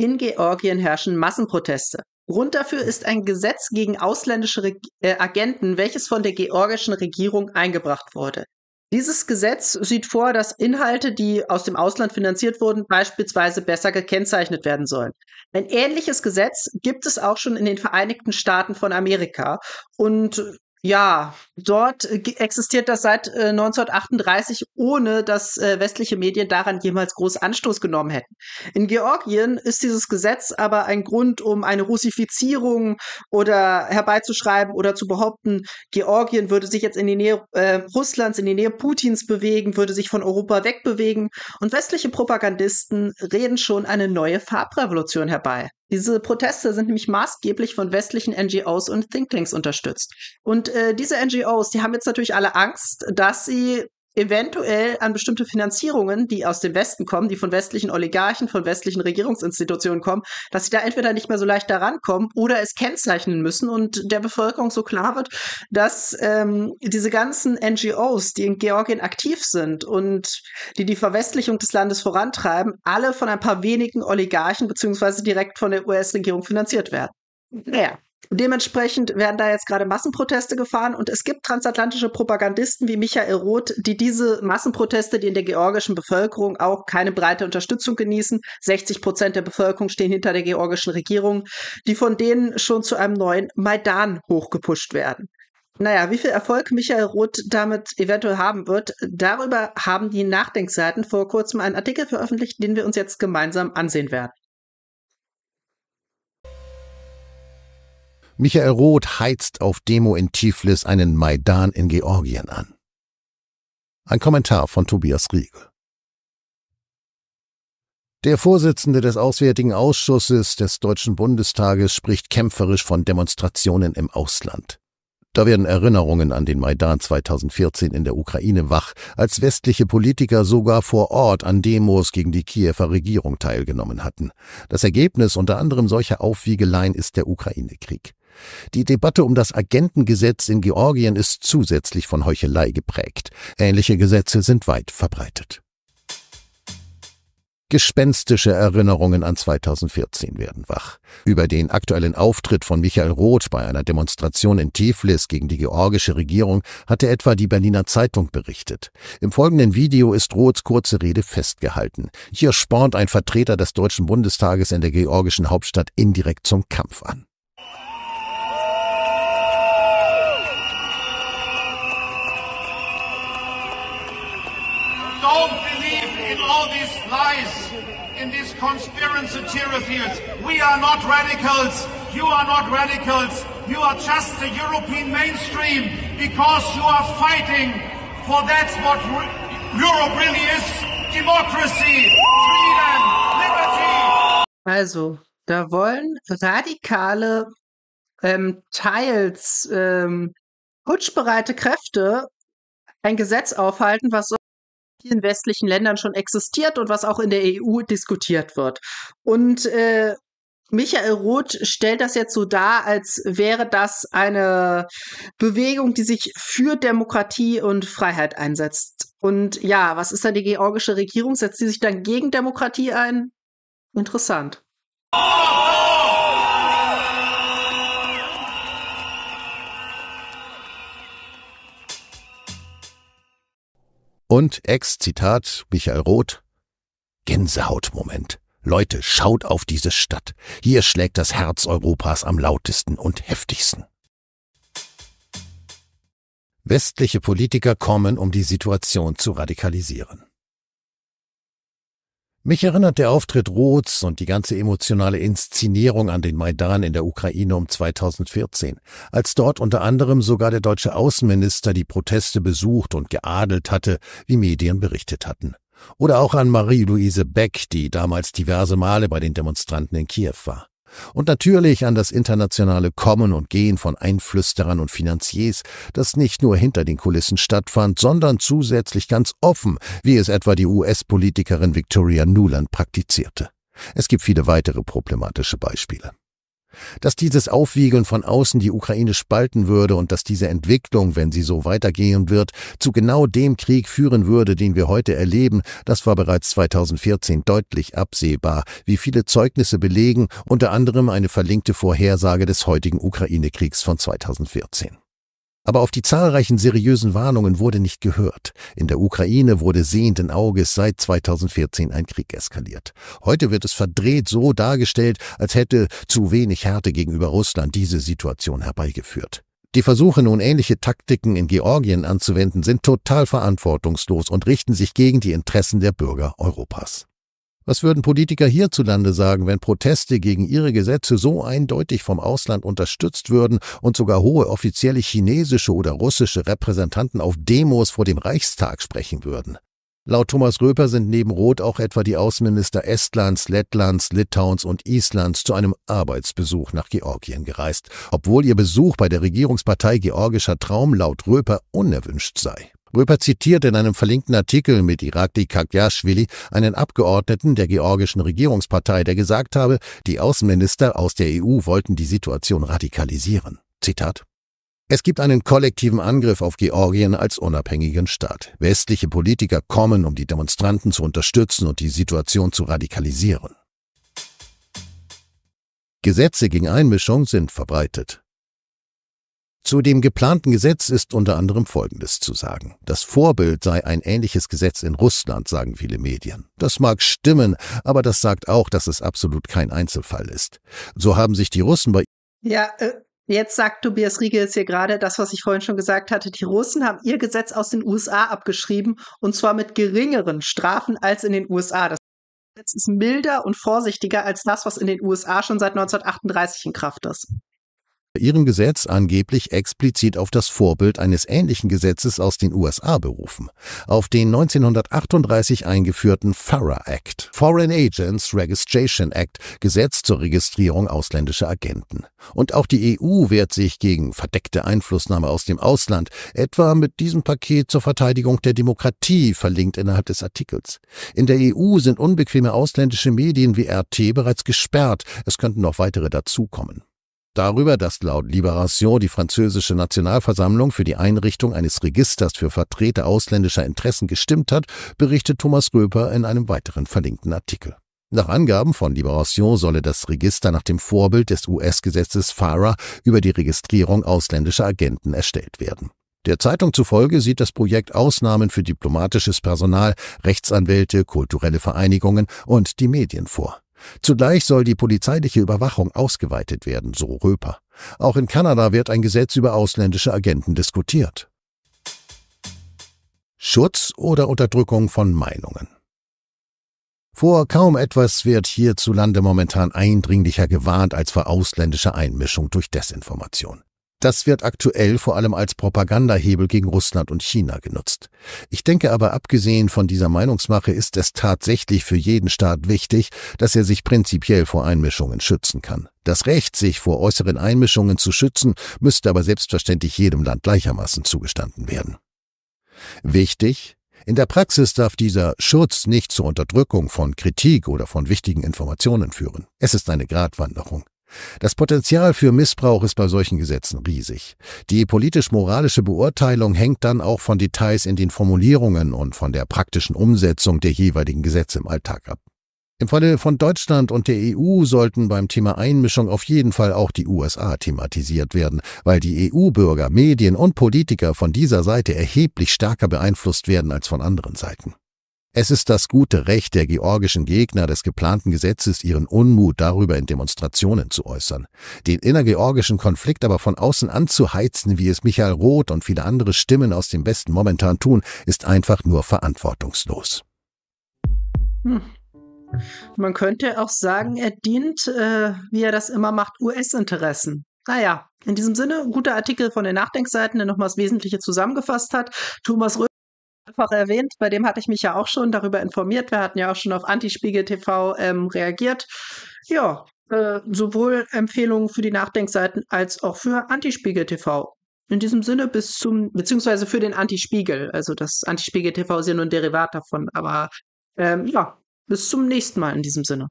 In Georgien herrschen Massenproteste. Grund dafür ist ein Gesetz gegen ausländische Reg äh, Agenten, welches von der georgischen Regierung eingebracht wurde. Dieses Gesetz sieht vor, dass Inhalte, die aus dem Ausland finanziert wurden, beispielsweise besser gekennzeichnet werden sollen. Ein ähnliches Gesetz gibt es auch schon in den Vereinigten Staaten von Amerika. Und ja, dort äh, existiert das seit 1938, äh, ohne dass äh, westliche Medien daran jemals groß Anstoß genommen hätten. In Georgien ist dieses Gesetz aber ein Grund, um eine Russifizierung oder herbeizuschreiben oder zu behaupten, Georgien würde sich jetzt in die Nähe äh, Russlands, in die Nähe Putins bewegen, würde sich von Europa wegbewegen. Und westliche Propagandisten reden schon eine neue Farbrevolution herbei. Diese Proteste sind nämlich maßgeblich von westlichen NGOs und Thinklings unterstützt. Und äh, diese NGOs, die haben jetzt natürlich alle Angst, dass sie eventuell an bestimmte Finanzierungen, die aus dem Westen kommen, die von westlichen Oligarchen, von westlichen Regierungsinstitutionen kommen, dass sie da entweder nicht mehr so leicht daran kommen oder es kennzeichnen müssen und der Bevölkerung so klar wird, dass ähm, diese ganzen NGOs, die in Georgien aktiv sind und die die Verwestlichung des Landes vorantreiben, alle von ein paar wenigen Oligarchen beziehungsweise direkt von der US-Regierung finanziert werden. Naja, Dementsprechend werden da jetzt gerade Massenproteste gefahren und es gibt transatlantische Propagandisten wie Michael Roth, die diese Massenproteste, die in der georgischen Bevölkerung auch keine breite Unterstützung genießen, 60 Prozent der Bevölkerung stehen hinter der georgischen Regierung, die von denen schon zu einem neuen Maidan hochgepusht werden. Naja, wie viel Erfolg Michael Roth damit eventuell haben wird, darüber haben die Nachdenkseiten vor kurzem einen Artikel veröffentlicht, den wir uns jetzt gemeinsam ansehen werden. Michael Roth heizt auf Demo in Tiflis einen Maidan in Georgien an. Ein Kommentar von Tobias Riegel. Der Vorsitzende des Auswärtigen Ausschusses des Deutschen Bundestages spricht kämpferisch von Demonstrationen im Ausland. Da werden Erinnerungen an den Maidan 2014 in der Ukraine wach, als westliche Politiker sogar vor Ort an Demos gegen die Kiewer Regierung teilgenommen hatten. Das Ergebnis unter anderem solcher Aufwiegeleien ist der Ukraine-Krieg. Die Debatte um das Agentengesetz in Georgien ist zusätzlich von Heuchelei geprägt. Ähnliche Gesetze sind weit verbreitet. Gespenstische Erinnerungen an 2014 werden wach. Über den aktuellen Auftritt von Michael Roth bei einer Demonstration in Tiflis gegen die georgische Regierung hatte etwa die Berliner Zeitung berichtet. Im folgenden Video ist Roths kurze Rede festgehalten. Hier spornt ein Vertreter des Deutschen Bundestages in der georgischen Hauptstadt indirekt zum Kampf an. don't believe in all these lies, in these conspiracy theories. We are not radicals. You are not radicals. You are just the European mainstream because you are fighting for that's what re Europe really is. Democracy, freedom, liberty. Also, da wollen radikale, ähm, teils ähm, putschbereite Kräfte ein Gesetz aufhalten, was vielen westlichen Ländern schon existiert und was auch in der EU diskutiert wird. Und äh, Michael Roth stellt das jetzt so dar, als wäre das eine Bewegung, die sich für Demokratie und Freiheit einsetzt. Und ja, was ist dann die georgische Regierung? Setzt sie sich dann gegen Demokratie ein? Interessant. Oh! Und Ex-Zitat Michael Roth. Gänsehautmoment. Leute, schaut auf diese Stadt. Hier schlägt das Herz Europas am lautesten und heftigsten. Westliche Politiker kommen, um die Situation zu radikalisieren. Mich erinnert der Auftritt Roths und die ganze emotionale Inszenierung an den Maidan in der Ukraine um 2014, als dort unter anderem sogar der deutsche Außenminister die Proteste besucht und geadelt hatte, wie Medien berichtet hatten. Oder auch an Marie-Louise Beck, die damals diverse Male bei den Demonstranten in Kiew war. Und natürlich an das internationale Kommen und Gehen von Einflüsterern und Finanziers, das nicht nur hinter den Kulissen stattfand, sondern zusätzlich ganz offen, wie es etwa die US-Politikerin Victoria Nuland praktizierte. Es gibt viele weitere problematische Beispiele. Dass dieses Aufwiegeln von außen die Ukraine spalten würde und dass diese Entwicklung, wenn sie so weitergehen wird, zu genau dem Krieg führen würde, den wir heute erleben, das war bereits 2014 deutlich absehbar, wie viele Zeugnisse belegen, unter anderem eine verlinkte Vorhersage des heutigen Ukraine-Kriegs von 2014. Aber auf die zahlreichen seriösen Warnungen wurde nicht gehört. In der Ukraine wurde sehenden Auges seit 2014 ein Krieg eskaliert. Heute wird es verdreht so dargestellt, als hätte zu wenig Härte gegenüber Russland diese Situation herbeigeführt. Die Versuche, nun ähnliche Taktiken in Georgien anzuwenden, sind total verantwortungslos und richten sich gegen die Interessen der Bürger Europas. Was würden Politiker hierzulande sagen, wenn Proteste gegen ihre Gesetze so eindeutig vom Ausland unterstützt würden und sogar hohe offizielle chinesische oder russische Repräsentanten auf Demos vor dem Reichstag sprechen würden? Laut Thomas Röper sind neben Roth auch etwa die Außenminister Estlands, Lettlands, Litauens und Islands zu einem Arbeitsbesuch nach Georgien gereist, obwohl ihr Besuch bei der Regierungspartei Georgischer Traum laut Röper unerwünscht sei. Röper zitiert in einem verlinkten Artikel mit Irakli Kakjaschwili einen Abgeordneten der georgischen Regierungspartei, der gesagt habe, die Außenminister aus der EU wollten die Situation radikalisieren. Zitat. Es gibt einen kollektiven Angriff auf Georgien als unabhängigen Staat. Westliche Politiker kommen, um die Demonstranten zu unterstützen und die Situation zu radikalisieren. Gesetze gegen Einmischung sind verbreitet. Zu dem geplanten Gesetz ist unter anderem Folgendes zu sagen. Das Vorbild sei ein ähnliches Gesetz in Russland, sagen viele Medien. Das mag stimmen, aber das sagt auch, dass es absolut kein Einzelfall ist. So haben sich die Russen bei. Ja, äh, jetzt sagt Tobias Riegel jetzt hier gerade das, was ich vorhin schon gesagt hatte. Die Russen haben ihr Gesetz aus den USA abgeschrieben und zwar mit geringeren Strafen als in den USA. Das Gesetz ist milder und vorsichtiger als das, was in den USA schon seit 1938 in Kraft ist ihrem Gesetz angeblich explizit auf das Vorbild eines ähnlichen Gesetzes aus den USA berufen, auf den 1938 eingeführten FARA Act, Foreign Agents Registration Act, Gesetz zur Registrierung ausländischer Agenten. Und auch die EU wehrt sich gegen verdeckte Einflussnahme aus dem Ausland, etwa mit diesem Paket zur Verteidigung der Demokratie, verlinkt innerhalb des Artikels. In der EU sind unbequeme ausländische Medien wie RT bereits gesperrt, es könnten noch weitere dazukommen darüber, dass laut Liberation die französische Nationalversammlung für die Einrichtung eines Registers für Vertreter ausländischer Interessen gestimmt hat, berichtet Thomas Röper in einem weiteren verlinkten Artikel. Nach Angaben von Liberation solle das Register nach dem Vorbild des US-Gesetzes FARA über die Registrierung ausländischer Agenten erstellt werden. Der Zeitung zufolge sieht das Projekt Ausnahmen für diplomatisches Personal, Rechtsanwälte, kulturelle Vereinigungen und die Medien vor. Zugleich soll die polizeiliche Überwachung ausgeweitet werden, so Röper. Auch in Kanada wird ein Gesetz über ausländische Agenten diskutiert. Schutz oder Unterdrückung von Meinungen. Vor kaum etwas wird hierzulande momentan eindringlicher gewarnt als vor ausländischer Einmischung durch Desinformation. Das wird aktuell vor allem als Propagandahebel gegen Russland und China genutzt. Ich denke aber, abgesehen von dieser Meinungsmache ist es tatsächlich für jeden Staat wichtig, dass er sich prinzipiell vor Einmischungen schützen kann. Das Recht, sich vor äußeren Einmischungen zu schützen, müsste aber selbstverständlich jedem Land gleichermaßen zugestanden werden. Wichtig, in der Praxis darf dieser Schutz nicht zur Unterdrückung von Kritik oder von wichtigen Informationen führen. Es ist eine Gratwanderung. Das Potenzial für Missbrauch ist bei solchen Gesetzen riesig. Die politisch-moralische Beurteilung hängt dann auch von Details in den Formulierungen und von der praktischen Umsetzung der jeweiligen Gesetze im Alltag ab. Im Falle von Deutschland und der EU sollten beim Thema Einmischung auf jeden Fall auch die USA thematisiert werden, weil die EU-Bürger, Medien und Politiker von dieser Seite erheblich stärker beeinflusst werden als von anderen Seiten. Es ist das gute Recht der georgischen Gegner des geplanten Gesetzes, ihren Unmut darüber in Demonstrationen zu äußern. Den innergeorgischen Konflikt aber von außen anzuheizen, wie es Michael Roth und viele andere Stimmen aus dem Westen momentan tun, ist einfach nur verantwortungslos. Hm. Man könnte auch sagen, er dient, äh, wie er das immer macht, US-Interessen. Naja, ah in diesem Sinne, guter Artikel von den Nachdenkseiten, der nochmal das Wesentliche zusammengefasst hat. Thomas Röhr mehrfach erwähnt, bei dem hatte ich mich ja auch schon darüber informiert. Wir hatten ja auch schon auf Antispiegel TV ähm, reagiert. Ja, äh, sowohl Empfehlungen für die Nachdenkseiten als auch für Antispiegel TV. In diesem Sinne bis zum, beziehungsweise für den Antispiegel. Also das Antispiegel TV ist ja nur ein Derivat davon. Aber ähm, ja, bis zum nächsten Mal in diesem Sinne.